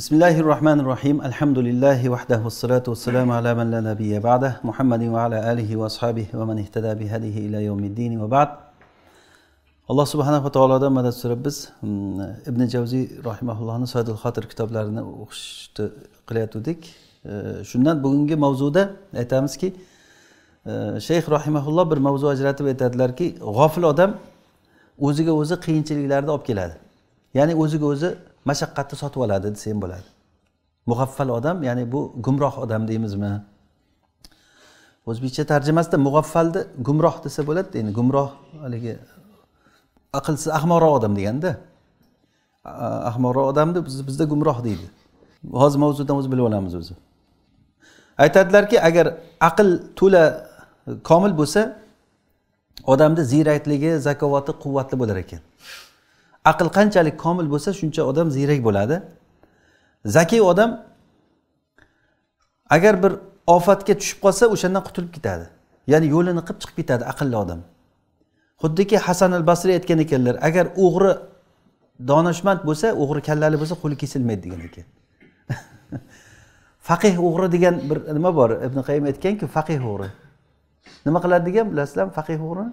بسم الله الرحمن الرحيم الحمد لله وحده والصلاة والسلام على من لا نبي بعده محمد وعلى آله وأصحابه ومن اهتدى بهديه إلى يوم الدين وبعد alloh subhanava taolodan madad so'rab biz mm, ibn javziy rahimaullohni soidul xotir kitoblarini o'qishni qilayotgandik uh, shundan bugungi mavzuda aytamizki uh, shayx rahimaulloh bir mavzu ajratib aytadilarki g'ofil odam o'ziga o'zi qiyinchiliklarni olib keladi ya'ni o'ziga o'zi mashaqqatni sotib oladi desa ham bo'ladi mug'affal odam ya'ni bu gumroh odam deymizmi o'zbekcha tarjimasida mug'affalni gumroh desa bo'ladi endi gumroh haligi aqlsiz ahmoqroq odam deganda ahmoqroq odamni bizda gumroh deydi hozir mavzudan o'zi bilib olamiz o'zi aytadilarki agar aql to'la komil bo'lsa odamni ziyrakligi zakovati quvvatli bo'lar ekan aql qanchalik komil bo'lsa shuncha odam ziyrak bo'ladi zakiy odam agar bir ofatga tushib qolsa o'shandan qutulib ketadi ya'ni yo'lini qilib chiqib ketadi aqlli odam xuddiki hasan al basriy aytgan ekanlar agar o'g'ri donishmand bo'lsa o'g'ri kallali bo'lsa qo'li kesilmaydi degan ekan faqih o'g'ri degan bir nima bor ibn qayim aytganki faqih o'g'ri nima qiladi degan bilasizlarmi faqih o'g'rini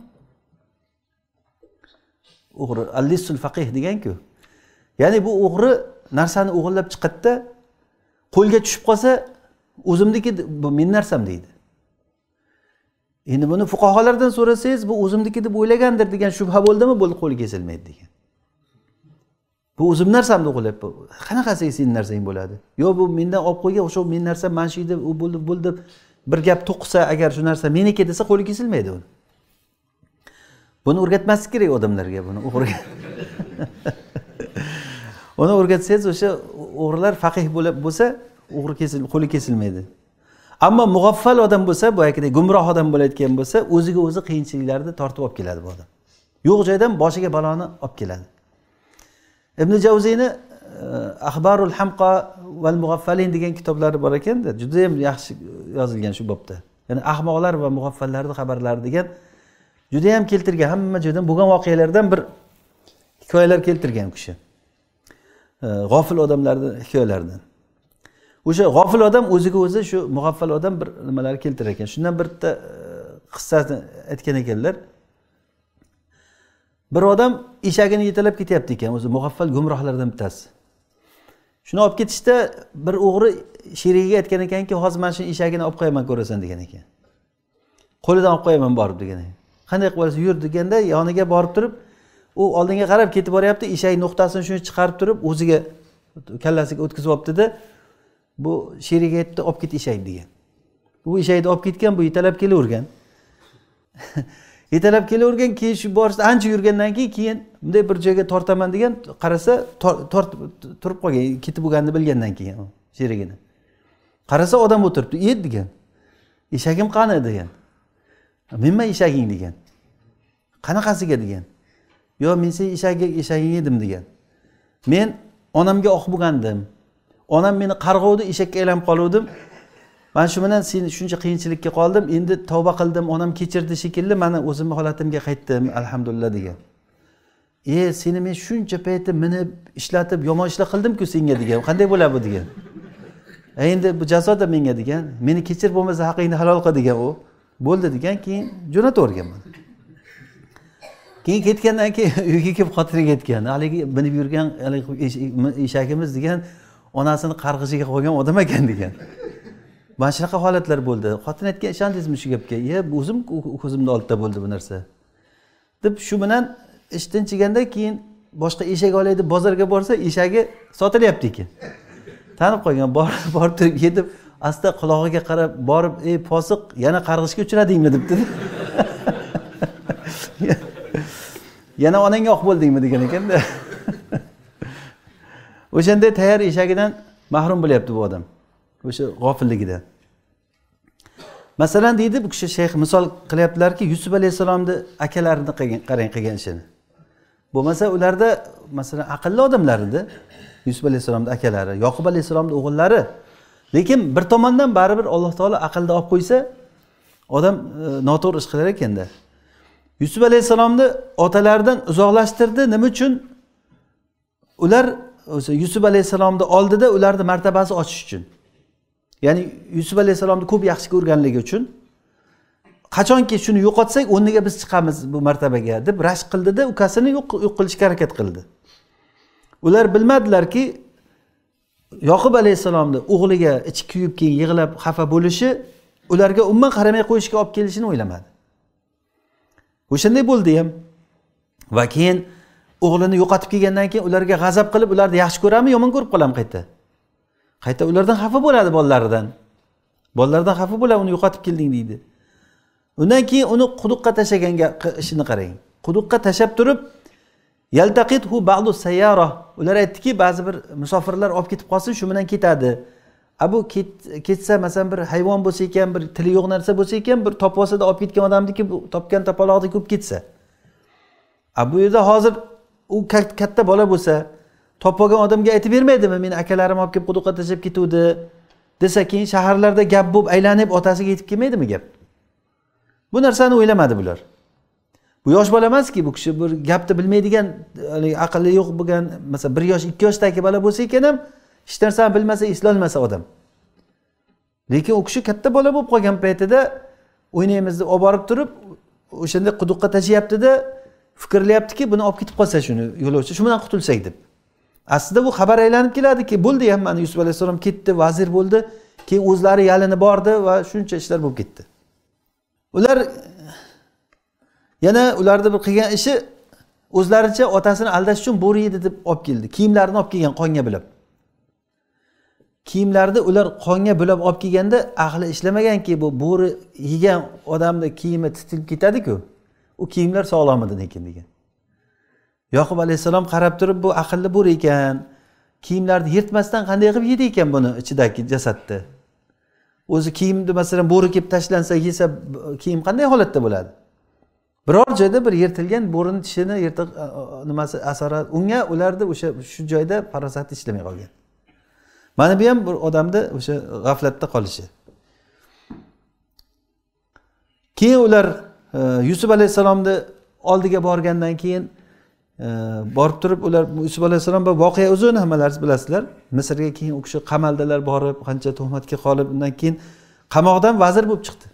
o'g'ri allisul faqih deganku ya'ni bu o'g'ri narsani o'g'irlab chiqadida qo'lga tushib qolsa o'zimniki bu meni narsam deydi endi buni fuqarolardan so'rasangiz bu o'zimniki deb o'ylagandir degan shubha bo'ldimi bo'ldi qo'li kesilmaydi degan bu o'zimni narsamni o'g'irlayapman qanaqasi seni narsang bo'ladi yo bu mendan olib qo'ygan o'sha meni narsam mana shu deb u bo'ldi deb bir gap to'qisa agar shu narsa meniki desa qo'li kesilmaydi uni buni o'rgatmaslik kerak odamlarga buni uni o'rgatsangiz o'sha o'g'rilar faqih bo'lsa o'g'ri kesil qo'li kesilmaydi ammo mug'affal odam bo'lsa boyagidek gumroh odam bo'layotgan bo'lsa o'ziga o'zi qiyinchiliklarni tortib olib keladi bu odam yo'q joydan boshiga baloni olib keladi ibn javziyni e, ahbarul hamqo val mug'affalin degan kitoblari bor ekanda judayam yaxshi yozilgan shu bobda ya'ni ahmoqlar va mug'affallarni xabarlari degan judayam keltirgan hamma joydan bo'lgan voqealardan bir hikoyalar keltirgan u kishi g'ofil odamlarni hikoyalaridan o'sha g'ofil odam o'ziga o'zi shu mug'affal odam bir nimalar keltirar ekan shundan bitta e, qissasini aytgan ekanlar bir odam eshagini yetalab ketyapti ekan o'zi mug'affal gumrohlardan bittasi shuni olib ketishda bir o'g'ri sherigiga aytgan ekanki hozir mana shu eshagini olib qo'yaman ko'rasan degan ekan qo'lidan olib qo'yaman borib degan ekan qanday qilib olasiz yur deganda yoniga borib turib u oldinga qarab ketib boryapti eshak nuqtasini shuni chiqarib turib o'ziga kallasiga o'tkazib olibdida bu sherigi aytdi olib ket eshakni degan u eshakni olib ketgan bu yetalab kelavergan yetalab kelavergan keyin shu borishda ancha yurgandan keyin keyin bunday bir joyga tortaman degan qarasa turib qolgan ketib bo'lganini bilgandan keyin sherigini qarasa odam o'tiribdi e degan eshagim qani degan menman eshaging degan qanaqasiga degan yo men seni eshagi eshaging edim degan men onamga oq bo'lgandim onam meni qarg'uvdi eshakka aylanib qoluvdim mana shu bilan sen shuncha qiyinchilikka qoldim endi tavba qildim onam kechirdi shekilli mana o'zimni holatimga qaytdim alhamdulillah degan e seni men shuncha payti minib ishlatib yomon ishlar qildimku senga degan qanday bo'ladi bu degan endi bu jazoda menga degan meni kechir bo'lmasa haqingni halol qil degan u bo'ldi degan keyin yuborganman keyin ketgandan keyin uyga kelib xotini aytgan haligi minib yurgan haligi eshagimiz degan onasini qarg'ishiga qo'ygan odam ekan degan mana shunaqa holatlar bo'ldi xotin aytgan ishondingizmi shu gapga ye o'zim ko'zimni oldida bo'ldi bu narsa deb shu bilan ishdan chiganda keyin boshqa eshak olay deb bozorga borsa eshagi sotilyapti ekan tanib qolgan borib turib yetib asta qulog'iga qarab borib ey posiq yana qarg'ishga uchradingmi debdi yana onangga oq bo'ldingmi degan ekanda o'shanday tayyor eshagidan mahrum bo'lyapti bu odam o'sha g'ofilligidan masalan deydi bu kishi shayx misol qilyaptilarki yusuf alayhissalomni akalarini qarang qilgan ishini bo'lmasa ularda masalan aqlli odamlar edi yusuf alayhissalomni akalari yoqub alayhissalomni o'g'illari lekin bir tomondan baribir alloh taolo aqlni olib qo'ysa odam e, noto'g'ri ish qilar ekanda yusuf alayhissalomni otalaridan uzoqlashtirdi nima uchun ular o'sha yusuf alayhissalomni oldida ularni martabasi oshish uchun ya'ni yusuf alayhissalomni ko'p yaxshi ko'rganligi uchun qachonki shuni yo'qotsak o'rniga biz chiqamiz bu martabaga deb rashk qildida ukasini yo'q qilishga harakat qildi ular bilmadilarki yoqub alayhissalomni o'g'liga ichi kuyib keyin yig'lab xafa bo'lishi ularga umuman qaramay qo'yishga olib kelishini o'ylamadi o'shanday bo'ldi ham va keyin o'g'lini yo'qotib kelgandan keyin ularga g'azab qilib ularni yaxshi ko'ramanmi yomon ko'rib qolaman qayta qayta ulardan xafa bo'ladi bolalaridan bolalardan xafa bo'ladi uni yo'qotib kelding deydi undan keyin uni quduqqa tashlaganga ishini qarang quduqqa tashlab turib yaltaqithu ba'du sayyara ular aytdiki ba'zi bir musofirlar olib ketib qolsin shu bilan ketadi a bu ketsa masalan bir hayvon bo'lsa ekan bir tili yo'q narsa bo'lsa ekan bir topib olsada olib ketgan odamniki bu topgan topalog'ida ko'p ketsa a bu yerda hozir u katta bola bo'lsa topib olgan odamga aytib bermaydimi meni akalarim olib kelib quduqqa tashlab ketuvdi desa keyin shaharlarda gap bo'lib aylanib otasiga yetib kelmaydimi gap bu narsani o'ylamadi bular bu yosh bola emaski bu kishi bir gapni bilmaydigan aqli yo'q bo'lgan masalan bir yosh ikki yoshdagi bola bo'lsa ekan ham hech narsani bilmasa eslolmasa odam lekin u kishi katta bola bo'lib qolgan paytida o'ynaymiz deb olib borib turib o'shanda quduqqa tashlayaptida fikrlayaptiki buni olib ketib qolsa shuni yo'lovchi shu bilan qutulsak deb aslida bu xabar aylanib keladiki bo'ldi ham mana yusuf alayhissalom ketdi vazir bo'ldi keyin o'zlari yalinib bordi va shuncha ishlar bo'lib ketdi ular yana ularni bir qilgan ishi o'zlaricha otasini aldash uchun bo'ri yedi deb olib keldi kiyimlarini olib kelgan qonga bilab kiyimlarni ular qonga bulab olib kelganda ahli ishlamaganki bu bo'ri yegan odamni kiyimi titilib ketadiku u kiyimlar sog'lom edi lekin degan yoqub alayhissalom qarab turib bu aqlli bo'ri ekan kiyimlarni yirtmasdan qanday qilib yedi ekan buni ichidagi jasadni o'zi kiyimni masalan bo'ri kelib tashlansa yesa kiyim qanday holatda bo'ladi biror joyda bir yirtilgan bo'rini tishini yirtiq nimasi asari unga ularni o'sha shu joyda farosati ishlamay qolgan mana bu ham bir odamni o'sha g'aflatda qolishi keyin ular e, yusuf alayhissalomni oldiga borgandan keyin e, borib turib ular yusuf alayhissalom bu voqea uzun hammalaringiz bilasizlar misrga keyin u kishi qamaldilar borib qancha tuhmatga qolib undan keyin qamoqdan vazir bo'lib chiqdi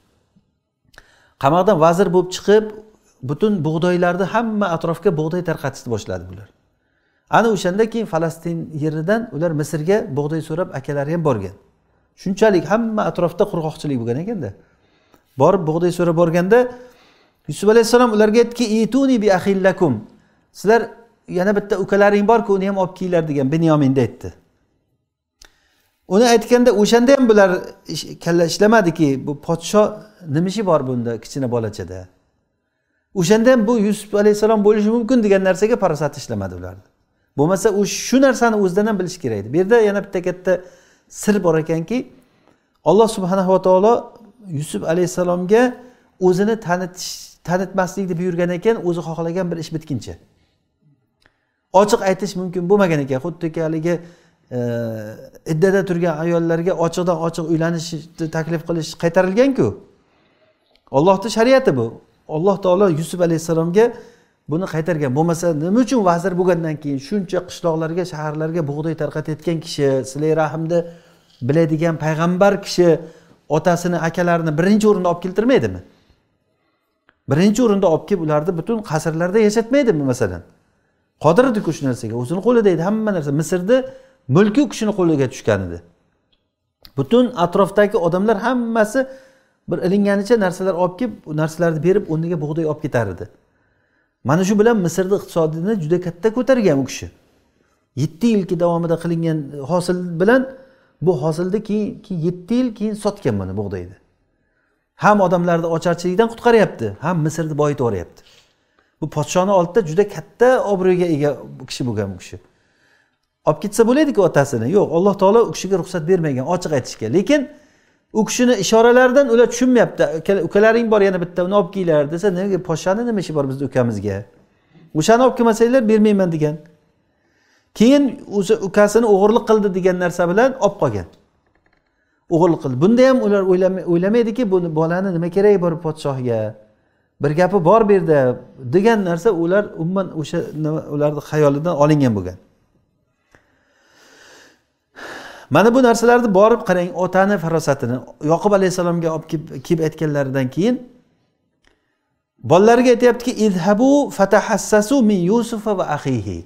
qamoqdan vazir bo'lib chiqib butun bug'doylarni hamma atrofga bug'doy tarqatishni boshladi bular ana o'shanda keyin falastin yeridan ular misrga bug'doy so'rab akalari ham borgan shunchalik hamma atrofda qurg'oqchilik bo'lgan ekanda borib bug'doy so'rab borganda yusuf alayhissalom ularga aytdiki ituni bi ahillakum sizlar yana bitta ukalaring borku uni ham olib kelinglar degan binyominni aytdi uni aytganda o'shanda ham bular kalla ishlamadiki bu podsho nima ishi bor bunda kichkina bolachada o'shanda ham bu yusuf alayhissalom bo'lishi mumkin degan narsaga parasat ishlamadi ularni bo'lmasa u shu narsani o'zidan ham bilish kerak edi bu yerda yana bitta katta sir bor ekanki alloh subhanava taolo yusuf alayhissalomga o'zini tanitish tanitmaslikni buyurgan ekan o'zi xohlagan bir ish bitguncha ochiq aytish mumkin bo'lmagan ekan xuddiki haligi e, iddada turgan ayollarga ochiqdan ochiq uylanishni taklif qilish qaytarilganku ollohni shariati bu alloh taolo yusuf alayhissalomga buni qaytargan bo'lmasa nima uchun vazir bo'lgandan keyin shuncha qishloqlarga shaharlarga bug'doy tarqatayotgan kishi silay rahmni biladigan payg'ambar kishi otasini akalarini birinchi o'rinda olib keltirmaydimi birinchi o'rinda olib kelib ularni butun qasrlarda yashatmaydimi masalan qodir ediku shu narsaga o'zini qo'lida edi hamma narsa misrni mulki u kishini qo'liga tushgan edi butun atrofdagi odamlar hammasi bir ilinganicha narsalar olib kelib narsalarni berib o'rniga bug'doy olib ketar edi mana shu bilan misrni iqtisodini juda katta ko'targan u kishi yetti yilki davomida qilingan hosil bilan bu hosilni keyin yetti yil keyin sotgan mana bug'doyni ham odamlarni ocharchilikdan qutqaryapti ham misrni boyitaveryapti bu podshoni oldida juda katta obro'yga ega kishi bo'lgan bu kishi olib ketsa bo'ladiku otasini yo'q alloh taolo u kishiga ruxsat bermagan ochiq aytishga lekin u kishini ishoralaridan ular tushunmayapti ukalaring bor yana bitta uni olib kelinglar desa nega poshani nima ishi bor bizni ukamizga o'shani olib kelmasanglar bermayman degan keyin o'sha ukasini o'g'irlik qildi degan narsa bilan olib qolgan o'g'irlik qildi bunda ham ular o'ylamaydiki bu bolani nima keragi bor podshohga bir gapi bor bu yerda degan narsa ular umuman o'sha ularni xayolidan olingan bo'lgan mana bu narsalarni borib qarang otani farosatini yoqub alayhissalomga olib kelib aytganlaridan keyin bolalariga aytyaptiki ilhabu fatahassasu min yusufa va ahihi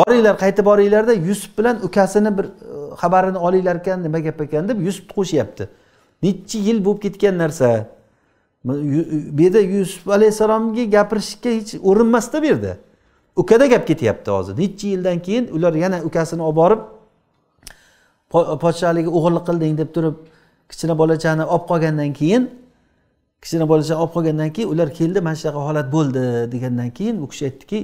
boringlar qaytib boringlarda yusuf bilan ukasini bir e, xabarini olinglar ekan nima gap ekan deb yusufni qo'shyapti nechi yil bo'lib ketgan narsa bu yerda yusuf alayhissalomga gapirishga hech o'rinmasda bu yerda ukada gap ketyapti hozir nechi yildan keyin ular yana ukasini olib borib podshohligi o'g'irlik qilding deb turib kichkina bolachani olib qolgandan keyin kichkina bolachani olib qolgandan keyin ular keldi mana shunaqa holat bo'ldi degandan keyin u kishi aytdiki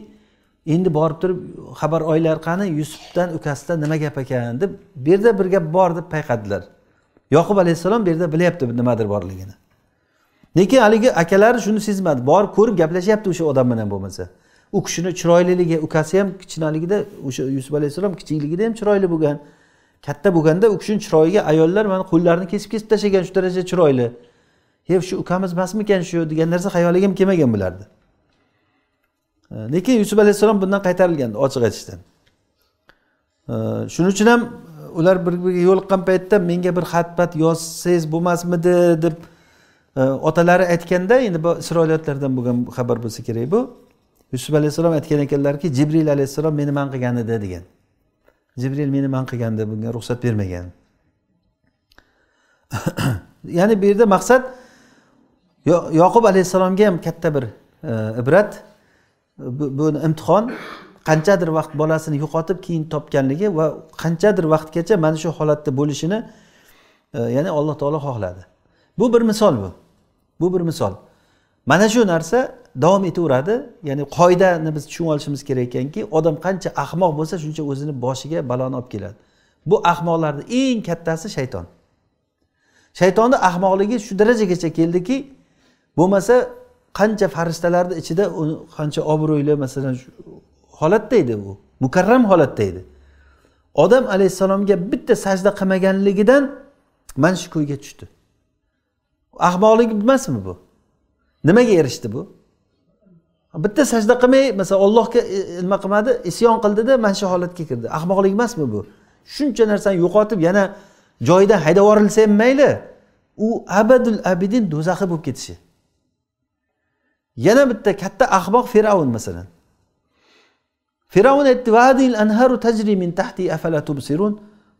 endi borib turib xabar oylar qani yusufdan ukasidan nima gap ekan deb bu yerda bir gap bor deb payqadilar yoqub alayhissalom bu yerda bilyapti nimadir borligini lekin haligi akalari shuni sezmadi borib ko'rib gaplashyapti o'sha odam bilan bo'lmasa u kishini chiroyliligi ukasi ham kichkinaligida o'sha yusuf alayhissalom kichikligida ham chiroyli bo'lgan katta bo'lganda u kishini chiroyiga ayollar mana qo'llarini kesib kesib tashlagan shu darajada chiroyli e shu ukamiz emasmikan shu degan narsa xayoliga ham kelmagan bularni e, lekin yusuf alayhissalom bundan qaytarilgan ochiq aytishdan e, shuning uchun ham ular bir biriga yo'liqqan paytda menga bir xat pat yozsangiz bo'lmasmidi deb e, otalari aytganda endi bu isroiliyotlardan bo'lgan xabar bo'lsa kerak bu yusuf alayhissalom aytgan ekanlarki jibril alayhissalom meni man qilgan edi degan jibril meni man qilganda bunga ruxsat bermagan ya'ni bu yerda maqsad yoqub alayhissalomga ham katta bir e, ibrat bu, imtihon qanchadir vaqt bolasini yo'qotib keyin topganligi va qanchadir vaqtgacha mana shu holatda bo'lishini e, ya'ni alloh taolo xohladi bu bir misol bu bu bir misol mana shu narsa davom etaveradi ya'ni qoidani biz tushunib olishimiz kerak ekanki odam qancha ahmoq bo'lsa shuncha o'zini boshiga baloni olib keladi bu ahmoqlarni eng kattasi shayton shaytonni ahmoqligi shu darajagacha keldiki bo'lmasa qancha farishtalarni ichida qancha obro'li masalan holatda edi u mukarram holatda edi odam alayhissalomga bitta sajda qilmaganligidan mana shu ko'yga tushdi ahmoqlik emasmi bu nimaga erishdi bu bitta sajda qilmay masalan ollohga nima qilmadi isyon qildida mana shu holatga kirdi ahmoqlik emasmi bu shuncha narsani yo'qotib yana joyidan haydab yuborilsa ham mayli u abadul abidin do'zaxi bo'lib ketishi yana bitta katta ahmoq fir'avn masalan fir'avn aytdi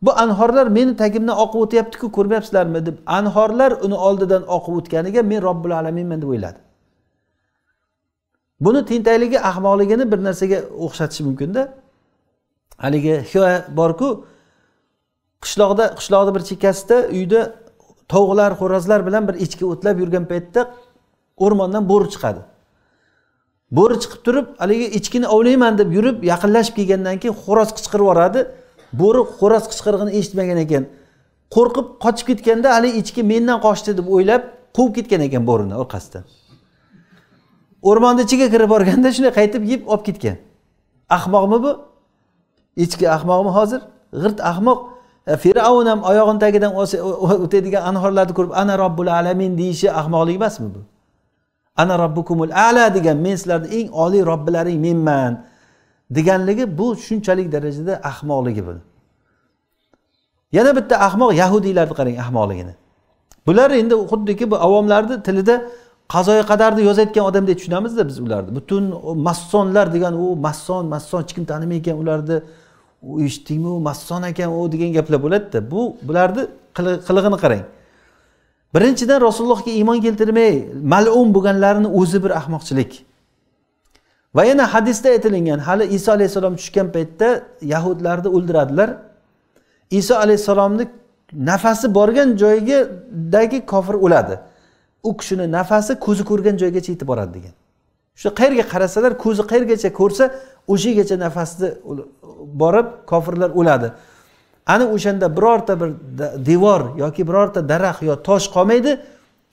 bu anhorlar meni tagimdan oqib o'tyaptiku ko'rmayapsizlarmi deb anhorlar uni oldidan oqib o'tganiga men robbil alaminman deb o'yladi buni tentakligi ahmoqligini bir narsaga o'xshatish mumkinda haligi hikoya borku qishloqda qishloqni bir chekkasida uyda tovuqlar xo'rozlar bilan bir echki o'tlab yurgan paytda o'rmondan bo'ri chiqadi bo'ri chiqib turib haligi echkini ovlayman deb yurib yaqinlashib kelgandan keyin xo'roz qichqirib yuboradi bo'ri xo'roz qichqirig'ini eshitmagan ekan qo'rqib qochib ketganda haligi echki mendan qochdi deb o'ylab quvib ketgan ekan bo'rini orqasidan o'rmonni ichiga kirib borganda shunday qaytib yeb olib ketgan ahmoqmi bu echki ahmoqmi hozir g'irt ahmoq e, fir'avn ham oyog'ini tagidan o'tadigan anhorlarni ko'rib ana robbul alamin deyishi ahmoqlik emasmi bu ana robbukumul ala degan men sizlarni eng oliy robbilaring menman deganligi bu shunchalik darajada ahmoqligi bu yana bitta ahmoq yahudiylarni qarang ahmoqligini bular endi xuddiki bu avomlarni tilida qazoyi qadarni yozayotgan odamdek tushunamizda biz ularni butun massonlar degan u masson masson hech kim tanimaykan ularni u eshitdingmi u masson ekan u degan gaplar bo'ladida bu bularni qilig'ini qarang birinchidan rasulullohga iymon keltirmay malum bo'lganlarini o'zi bir ahmoqchilik va yana hadisda aytilingan hali iso alayhissalom tushgan paytda yahudlarni o'ldiradilar iso alayhissalomni nafasi borgan joyigadagi kofir o'ladi u kishini nafasi ko'zi ko'rgan joygacha yetib boradi degan shu qayerga qarasalar ko'zi qayergacha ko'rsa o'sha yergacha nafasni borib kofirlar o'ladi ana o'shanda birorta bir devor yoki birorta daraxt yo tosh qolmaydi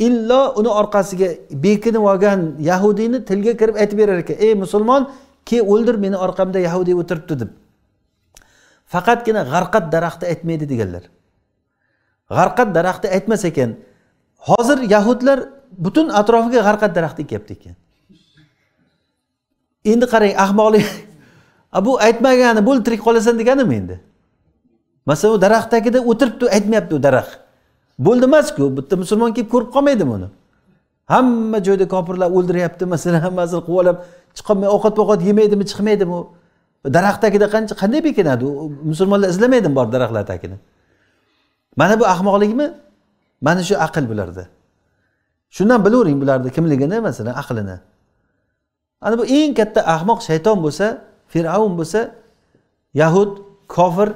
illo uni orqasiga bekinib olgan yahudiyni tilga kirib aytib berar ekan ey musulmon ke o'ldir meni orqamda yahudiy o'tiribdi deb faqatgina g'arqat daraxti aytmaydi deganlar g'arqat daraxti aytmas ekan hozir yahudlar butun atrofiga g'arqat daraxti ekyapti ekan endi qarang ahmoqlik bu aytmagani bo'l tirik qolasan deganimi endi masalan u daraxt tagida o'tiribdi aytmayapti u daraxt bo'ldi emasku bitta musulmon kelib ko'rib qolmaydi buni hamma joyda kofirlar o'ldiryapti masalan hammasini quvolab chiqolmay ovqat ovqat yemaydimi chiqmaydimi daraxt tagida qancha qanday bekinadi u musulmonlar izlamaydimi borib daraxtlar tagini mana bu ahmoqlikmi mana shu aql bularda shundan bilavering bularni kimligini masalan aqlini ana bu eng katta ahmoq shayton bo'lsa fir'avn bo'lsa yahud kofir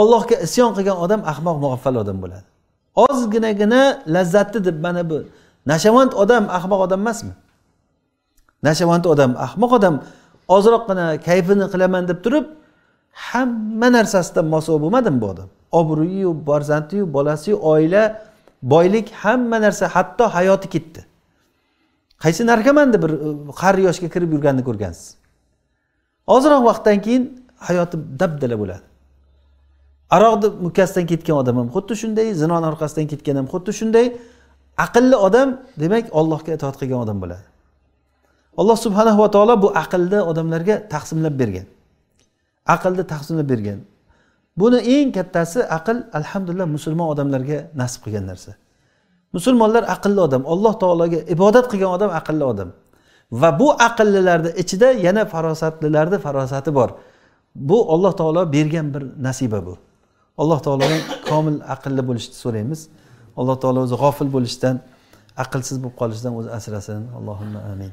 ollohga isyon qilgan odam ahmoq muaffal odam bo'ladi ozginagina lazzatni deb mana bu nashavand odam ahmoq odam emasmi nashavand odam ahmoq odam ozroqgina kayfini qilaman deb turib hamma narsasidan mosuv bo'lmadimi bu odam obro'yiyu farzandiyu bolasiyu oila boylik hamma narsa hatto hayoti ketdi qaysi narkomanni bir qari e, yoshga kirib yurganini ko'rgansiz ozroq vaqtdan keyin hayoti dabdala bo'ladi aroqni mukkasidan ketgan odam ham xuddi shunday zinoni orqasidan ketgan ham xuddi shunday aqlli odam demak ollohga itoat qilgan odam bo'ladi alloh subhanahu va taolo bu aqlni odamlarga taqsimlab bergan aqlni taqsimlab bergan buni eng kattasi aql alhamdulillah musulmon odamlarga nasib qilgan narsa musulmonlar aqlli odam alloh taologa ibodat qilgan odam aqlli odam va bu aqllilarni ichida yana farosatlilarni farosati bor bu alloh taolo bergan bir nasiba bu alloh taolodan komil aqlli bo'lishni so'raymiz alloh taolo o'zi g'ofil bo'lishdan aqlsiz bo'lib qolishdan o'zi asrasin allohimma amin